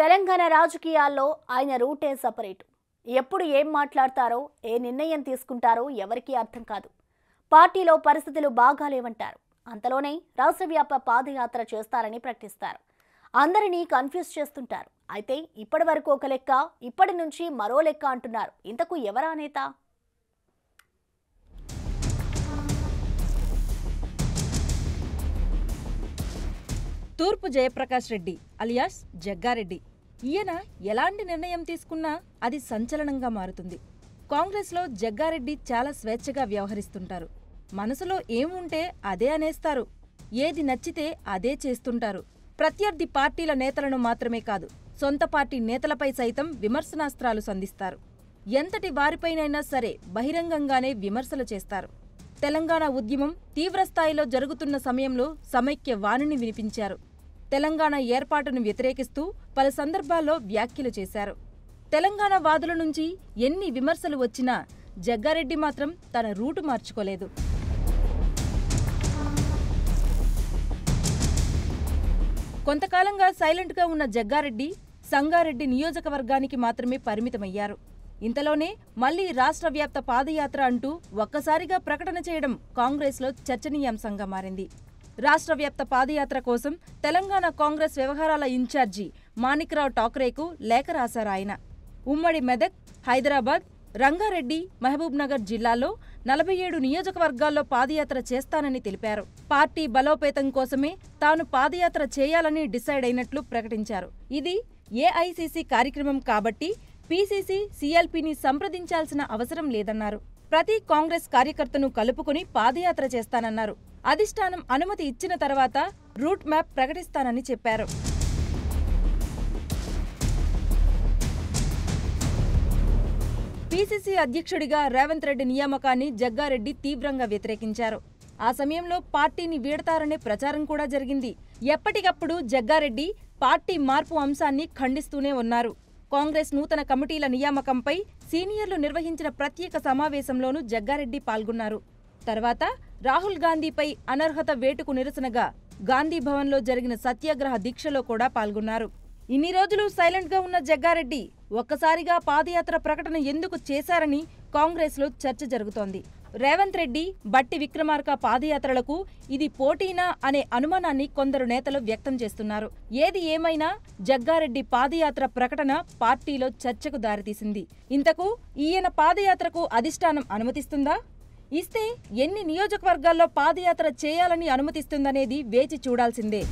తెలంగాణ రాజకీయాల్లో ఆయన రూటే సపరేట్ ఎప్పుడు ఏం మాట్లాడతారో ఏ నిర్ణయం తీసుకుంటారో ఎవరికీ అర్థం కాదు పార్టీలో పరిస్థితులు బాగాలేవంటారు అంతలోనే రాష్ట్ర వ్యాప పాదయాత్ర చేస్తారని ప్రకటిస్తారు అందరినీ కన్ఫ్యూజ్ చేస్తుంటారు అయితే ఇప్పటి వరకు ఒక లెక్క ఇప్పటి నుంచి మరో లెక్క అంటున్నారు ఇంతకు ఎవరా నేత తూర్పు జయప్రకాష్ రెడ్డి అలియాస్ జగ్గారెడ్డి ఈయన ఎలాంటి నిర్ణయం తీసుకున్నా అది సంచలనంగా మారుతుంది కాంగ్రెస్లో జగ్గారెడ్డి చాలా స్వేచ్ఛగా వ్యవహరిస్తుంటారు మనసులో ఏముంటే అదే అనేస్తారు ఏది నచ్చితే అదే చేస్తుంటారు ప్రత్యర్థి పార్టీల నేతలను మాత్రమే కాదు సొంత పార్టీ నేతలపై సైతం విమర్శనాస్త్రాలు సంధిస్తారు ఎంతటి వారిపైనైనా సరే బహిరంగంగానే విమర్శలు చేస్తారు తెలంగాణ ఉద్యమం తీవ్రస్థాయిలో జరుగుతున్న సమయంలో సమైక్య వాణిని వినిపించారు తెలంగాణ ఏర్పాటును వ్యతిరేకిస్తూ పలు సందర్భాల్లో వ్యాఖ్యలు చేశారు తెలంగాణ వాదుల నుంచి ఎన్ని విమర్శలు వచ్చినా జగ్గారెడ్డి మాత్రం తన రూటు మార్చుకోలేదు కొంతకాలంగా సైలెంట్గా ఉన్న జగ్గారెడ్డి సంగారెడ్డి నియోజకవర్గానికి మాత్రమే పరిమితమయ్యారు ఇంతలోనే మళ్లీ రాష్ట్ర వ్యాప్త పాదయాత్ర అంటూ ఒక్కసారిగా ప్రకటన చేయడం కాంగ్రెస్లో చర్చనీయాంశంగా మారింది రాష్ట్ర వ్యాప్త పాదయాత్ర కోసం తెలంగాణ కాంగ్రెస్ వ్యవహారాల ఇన్ఛార్జి మాణిక్రావు ఠాక్రేకు లేఖ ఆయన ఉమ్మడి మెదక్ హైదరాబాద్ రంగారెడ్డి మహబూబ్నగర్ జిల్లాలో నలభై ఏడు నియోజకవర్గాల్లో పాదయాత్ర చేస్తానని తెలిపారు పార్టీ బలోపేతం కోసమే తాను పాదయాత్ర చేయాలని డిసైడ్ అయినట్లు ప్రకటించారు ఇది ఏఐసిసి కార్యక్రమం కాబట్టి పీసీసీ సీఎల్పీని సంప్రదించాల్సిన అవసరం లేదన్నారు ప్రతి కాంగ్రెస్ కార్యకర్తను కలుపుకుని పాదయాత్ర చేస్తానన్నారు అధిష్టానం అనుమతి ఇచ్చిన తర్వాత రూట్ మ్యాప్ ప్రకటిస్తానని చెప్పారు పీసీసీ అధ్యక్షుడిగా రేవంత్ రెడ్డి నియామకాన్ని జగ్గారెడ్డి తీవ్రంగా వ్యతిరేకించారు ఆ సమయంలో పార్టీని వీడతారనే ప్రచారం కూడా జరిగింది ఎప్పటికప్పుడు జగ్గారెడ్డి పార్టీ మార్పు అంశాన్ని ఖండిస్తూనే ఉన్నారు కాంగ్రెస్ నూతన కమిటీల నియామకంపై సీనియర్లు నిర్వహించిన ప్రత్యేక సమావేశంలోనూ జగ్గారెడ్డి పాల్గొన్నారు తర్వాత రాహుల్ గాంధీపై అనర్హత వేటుకు నిరసనగా గాంధీ భవన్లో జరిగిన సత్యాగ్రహ దీక్షలో కూడా పాల్గొన్నారు ఇన్ని రోజులు సైలెంట్గా ఉన్న జగ్గారెడ్డి ఒక్కసారిగా పాదయాత్ర ప్రకటన ఎందుకు చేశారని కాంగ్రెస్లో చర్చ జరుగుతోంది రేవంత్ రెడ్డి బట్టి విక్రమార్క పాదయాత్రలకు ఇది పోటీనా అనే అనుమానాన్ని కొందరు నేతలు వ్యక్తం చేస్తున్నారు ఏది ఏమైనా జగ్గారెడ్డి పాదయాత్ర ప్రకటన పార్టీలో చర్చకు దారితీసింది ఇంతకు ఈయన పాదయాత్రకు అధిష్టానం అనుమతిస్తుందా ఇస్తే ఎన్ని నియోజకవర్గాల్లో పాదయాత్ర చేయాలని అనుమతిస్తుందనేది వేచి చూడాల్సిందే